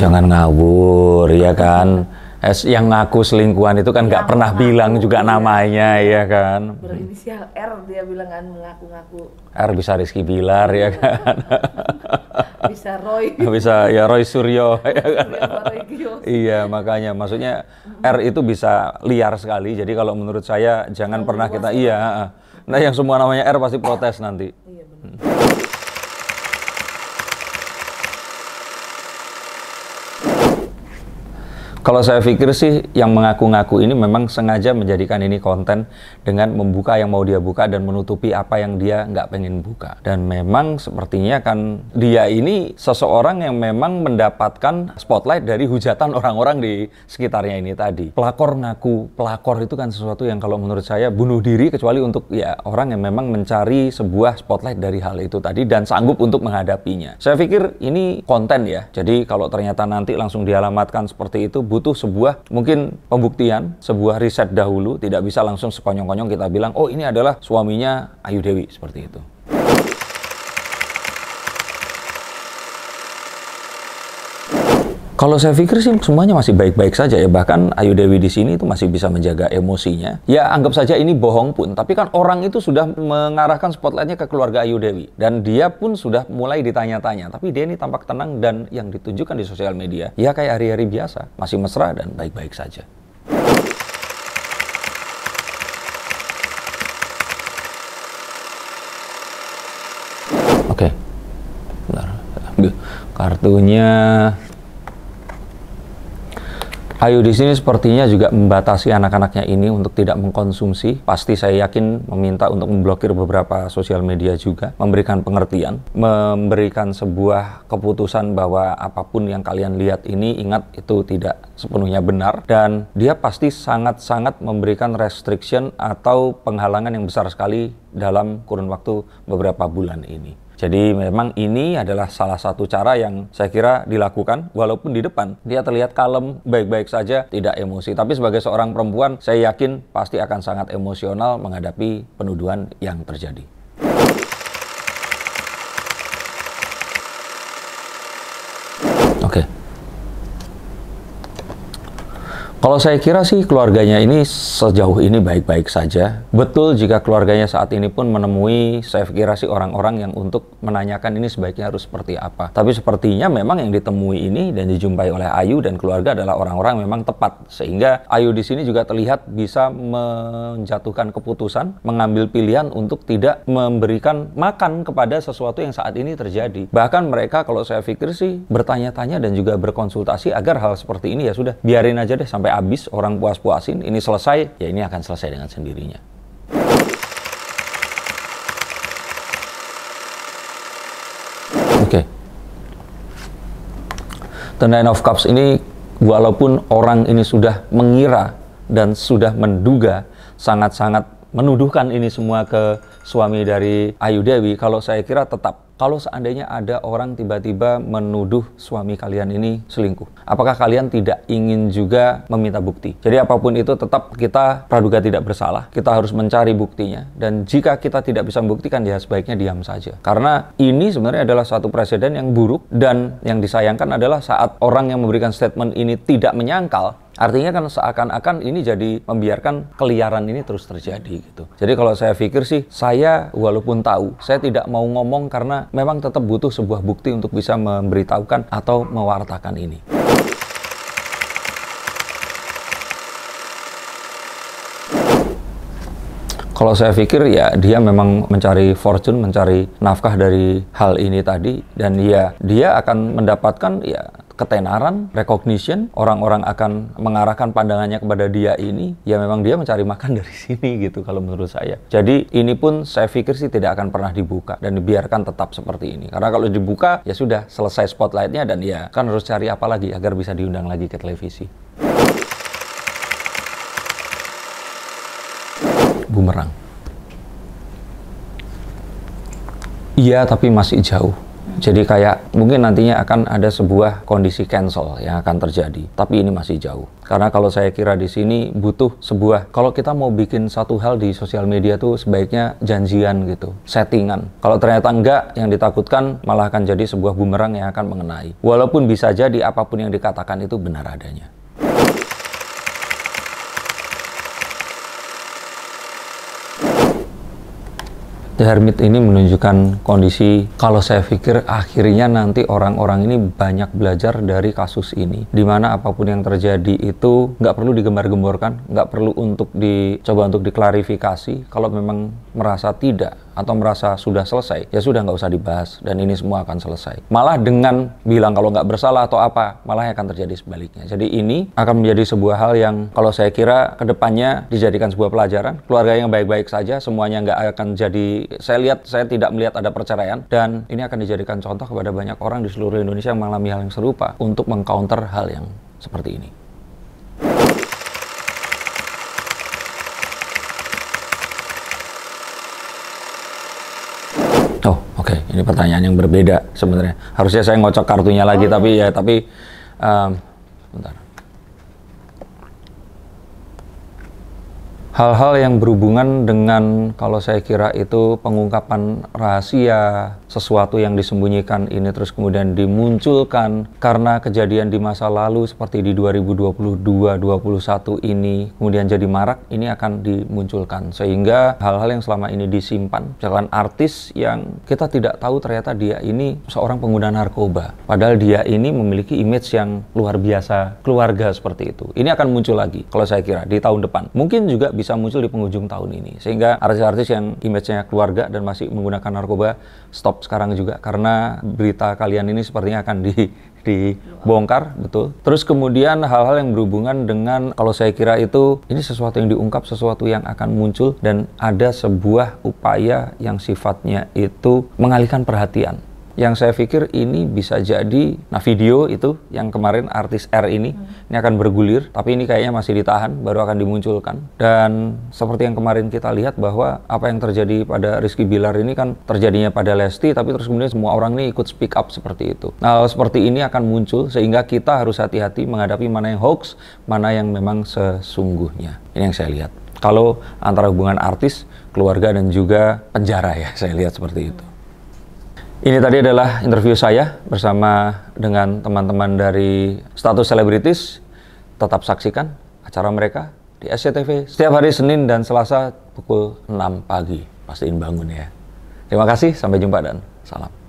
jangan ngawur ya kan es yang ngaku selingkuhan itu kan nggak pernah ngaku, bilang juga iya. namanya ya, ya kan berinisial R dia bilang kan ngaku-ngaku R bisa Rizky Bilar ya iya. kan bisa Roy bisa ya Roy Suryo ya kan iya makanya maksudnya R itu bisa liar sekali jadi kalau menurut saya jangan pernah kita iya nah yang semua namanya R pasti protes nanti iya benar hmm. Kalau saya pikir sih yang mengaku-ngaku ini memang sengaja menjadikan ini konten dengan membuka yang mau dia buka dan menutupi apa yang dia nggak pengen buka. Dan memang sepertinya kan dia ini seseorang yang memang mendapatkan spotlight dari hujatan orang-orang di sekitarnya ini tadi. Pelakor ngaku pelakor itu kan sesuatu yang kalau menurut saya bunuh diri kecuali untuk ya orang yang memang mencari sebuah spotlight dari hal itu tadi dan sanggup untuk menghadapinya. Saya pikir ini konten ya. Jadi kalau ternyata nanti langsung dialamatkan seperti itu butuh sebuah mungkin pembuktian, sebuah riset dahulu, tidak bisa langsung sekonyong-konyong kita bilang, oh ini adalah suaminya Ayu Dewi, seperti itu. Kalau saya pikir sih semuanya masih baik-baik saja ya. Bahkan Ayu Dewi di sini itu masih bisa menjaga emosinya. Ya anggap saja ini bohong pun. Tapi kan orang itu sudah mengarahkan spotlightnya ke keluarga Ayu Dewi. Dan dia pun sudah mulai ditanya-tanya. Tapi dia ini tampak tenang dan yang ditunjukkan di sosial media. Ya kayak hari-hari biasa. Masih mesra dan baik-baik saja. Oke. Okay. Bentar. kartunya. Ayu di sini sepertinya juga membatasi anak-anaknya ini untuk tidak mengkonsumsi. Pasti saya yakin meminta untuk memblokir beberapa sosial media juga, memberikan pengertian, memberikan sebuah keputusan bahwa apapun yang kalian lihat ini ingat itu tidak sepenuhnya benar dan dia pasti sangat-sangat memberikan restriction atau penghalangan yang besar sekali dalam kurun waktu beberapa bulan ini. Jadi memang ini adalah salah satu cara yang saya kira dilakukan walaupun di depan dia terlihat kalem, baik-baik saja, tidak emosi. Tapi sebagai seorang perempuan saya yakin pasti akan sangat emosional menghadapi penuduhan yang terjadi. Kalau saya kira sih keluarganya ini sejauh ini baik-baik saja. Betul jika keluarganya saat ini pun menemui saya kira sih orang-orang yang untuk menanyakan ini sebaiknya harus seperti apa. Tapi sepertinya memang yang ditemui ini dan dijumpai oleh Ayu dan keluarga adalah orang-orang memang tepat sehingga Ayu di sini juga terlihat bisa menjatuhkan keputusan, mengambil pilihan untuk tidak memberikan makan kepada sesuatu yang saat ini terjadi. Bahkan mereka kalau saya pikir sih bertanya-tanya dan juga berkonsultasi agar hal seperti ini ya sudah biarin aja deh sampai sampai habis, orang puas-puasin, ini selesai, ya ini akan selesai dengan sendirinya. Oke. Okay. The Nine of Cups ini, walaupun orang ini sudah mengira dan sudah menduga, sangat-sangat menuduhkan ini semua ke suami dari Ayu Dewi, kalau saya kira tetap kalau seandainya ada orang tiba-tiba menuduh suami kalian ini selingkuh? Apakah kalian tidak ingin juga meminta bukti? Jadi apapun itu tetap kita praduga tidak bersalah. Kita harus mencari buktinya. Dan jika kita tidak bisa membuktikan ya sebaiknya diam saja. Karena ini sebenarnya adalah satu presiden yang buruk dan yang disayangkan adalah saat orang yang memberikan statement ini tidak menyangkal Artinya kan seakan-akan ini jadi membiarkan keliaran ini terus terjadi gitu. Jadi kalau saya pikir sih, saya walaupun tahu, saya tidak mau ngomong karena memang tetap butuh sebuah bukti untuk bisa memberitahukan atau mewartakan ini. kalau saya pikir ya dia memang mencari fortune, mencari nafkah dari hal ini tadi dan ya dia akan mendapatkan ya ketenaran, recognition, orang-orang akan mengarahkan pandangannya kepada dia ini, ya memang dia mencari makan dari sini gitu kalau menurut saya. Jadi ini pun saya pikir sih tidak akan pernah dibuka dan dibiarkan tetap seperti ini. Karena kalau dibuka ya sudah selesai spotlightnya dan ya kan harus cari apa lagi agar bisa diundang lagi ke televisi. Bumerang. Iya tapi masih jauh. Jadi kayak mungkin nantinya akan ada sebuah kondisi cancel yang akan terjadi. Tapi ini masih jauh. Karena kalau saya kira di sini butuh sebuah kalau kita mau bikin satu hal di sosial media tuh sebaiknya janjian gitu, settingan. Kalau ternyata enggak, yang ditakutkan malah akan jadi sebuah bumerang yang akan mengenai. Walaupun bisa jadi apapun yang dikatakan itu benar adanya. The Hermit ini menunjukkan kondisi kalau saya pikir akhirnya nanti orang-orang ini banyak belajar dari kasus ini. Dimana apapun yang terjadi itu nggak perlu digembar-gemborkan, nggak perlu untuk dicoba untuk diklarifikasi kalau memang merasa tidak atau merasa sudah selesai, ya sudah nggak usah dibahas dan ini semua akan selesai. Malah dengan bilang kalau nggak bersalah atau apa, malah akan terjadi sebaliknya. Jadi ini akan menjadi sebuah hal yang kalau saya kira kedepannya dijadikan sebuah pelajaran. Keluarga yang baik-baik saja, semuanya nggak akan jadi. Saya lihat, saya tidak melihat ada perceraian dan ini akan dijadikan contoh kepada banyak orang di seluruh Indonesia yang mengalami hal yang serupa untuk mengcounter hal yang seperti ini. Oke, okay, ini pertanyaan yang berbeda sebenarnya. Harusnya saya ngocok kartunya lagi, oh. tapi ya tapi um, bentar. Hal-hal yang berhubungan dengan kalau saya kira itu pengungkapan rahasia, sesuatu yang disembunyikan ini terus kemudian dimunculkan karena kejadian di masa lalu seperti di 2022 2021 ini kemudian jadi marak ini akan dimunculkan sehingga hal-hal yang selama ini disimpan misalkan artis yang kita tidak tahu ternyata dia ini seorang pengguna narkoba padahal dia ini memiliki image yang luar biasa keluarga seperti itu ini akan muncul lagi kalau saya kira di tahun depan mungkin juga bisa muncul di penghujung tahun ini sehingga artis-artis yang image-nya keluarga dan masih menggunakan narkoba stop sekarang juga karena berita kalian ini sepertinya akan di dibongkar betul. Terus kemudian hal-hal yang berhubungan dengan kalau saya kira itu ini sesuatu yang diungkap, sesuatu yang akan muncul dan ada sebuah upaya yang sifatnya itu mengalihkan perhatian yang saya pikir ini bisa jadi nah video itu yang kemarin artis R ini hmm. ini akan bergulir tapi ini kayaknya masih ditahan baru akan dimunculkan dan seperti yang kemarin kita lihat bahwa apa yang terjadi pada Rizky Bilar ini kan terjadinya pada Lesti tapi terus kemudian semua orang ini ikut speak up seperti itu nah seperti ini akan muncul sehingga kita harus hati-hati menghadapi mana yang hoax mana yang memang sesungguhnya ini yang saya lihat kalau antara hubungan artis keluarga dan juga penjara ya saya lihat seperti itu ini tadi adalah interview saya bersama dengan teman-teman dari Status Selebritis. Tetap saksikan acara mereka di SCTV setiap hari Senin dan Selasa pukul 6 pagi. Pastiin bangun ya. Terima kasih, sampai jumpa dan salam.